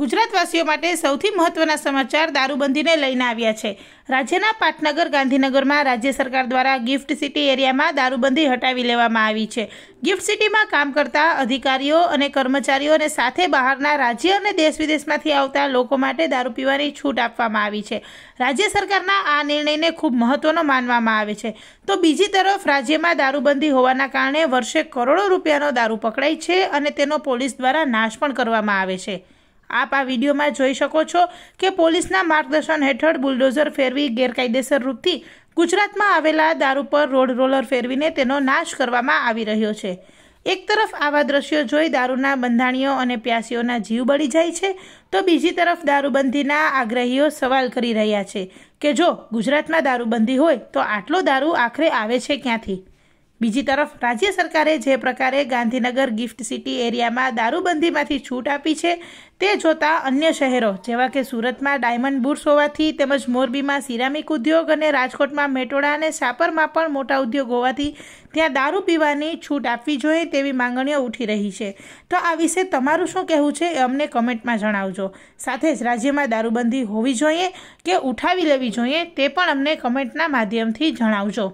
ગુજરાતવાસીઓ માટે સૌથી મહત્વના સમાચાર દારૂબંધીને લઈને આવ્યા છે રાજ્યના પાટનગર ગાંધીનગરમાં રાજ્ય સરકાર દ્વારા ગિફ્ટ સિટી એરિયામાં દારૂબંધી હટાવી લેવામાં આવી છે ગિફ્ટ સિટીમાં કામ કરતા અધિકારીઓ અને કર્મચારીઓને સાથે બહારના રાજ્ય અને દેશ વિદેશમાંથી આવતા લોકો માટે દારૂ પીવાની છૂટ આપવામાં આવી છે રાજ્ય સરકારના આ નિર્ણયને ખૂબ મહત્વનો માનવામાં આવે છે તો બીજી તરફ રાજ્યમાં દારૂબંધી હોવાના કારણે વર્ષે કરોડો રૂપિયાનો દારૂ પકડાય છે અને તેનો પોલીસ દ્વારા નાશ પણ કરવામાં આવે છે આપ આ વિડીયોમાં જોઈ શકો છો કે પોલીસના માર્ગદર્શન હેઠળ બુલડોઝર ફેરવી ગેરકાયદેસર રૂપથી ગુજરાતમાં આવેલા દારૂ પર રોડ રોલર ફેરવીને તેનો નાશ કરવામાં આવી રહ્યો છે એક તરફ આવા દ્રશ્યો જોઈ દારૂના બંધાણીઓ અને પ્યાસીઓના જીવ બળી જાય છે તો બીજી તરફ દારૂબંધીના આગ્રહીઓ સવાલ કરી રહ્યા છે કે જો ગુજરાતમાં દારૂબંધી હોય તો આટલો દારૂ આખરે આવે છે ક્યાંથી બીજી તરફ રાજ્ય સરકારે જે પ્રકારે ગાંધીનગર ગિફ્ટ સિટી એરિયામાં દારૂબંધીમાંથી છૂટ આપી છે તે જોતાં અન્ય શહેરો જેવા કે સુરતમાં ડાયમંડ બુર્સ હોવાથી તેમજ મોરબીમાં સિરામિક ઉદ્યોગ અને રાજકોટમાં મેટોડા અને સાપરમાં પણ મોટા ઉદ્યોગ હોવાથી ત્યાં દારૂ પીવાની છૂટ આપવી જોઈએ તેવી માંગણીઓ ઉઠી રહી છે તો આ વિશે તમારું શું કહેવું છે એ અમને કમેન્ટમાં જણાવજો સાથે જ રાજ્યમાં દારૂબંધી હોવી જોઈએ કે ઉઠાવી લેવી જોઈએ તે પણ અમને કમેન્ટના માધ્યમથી જણાવજો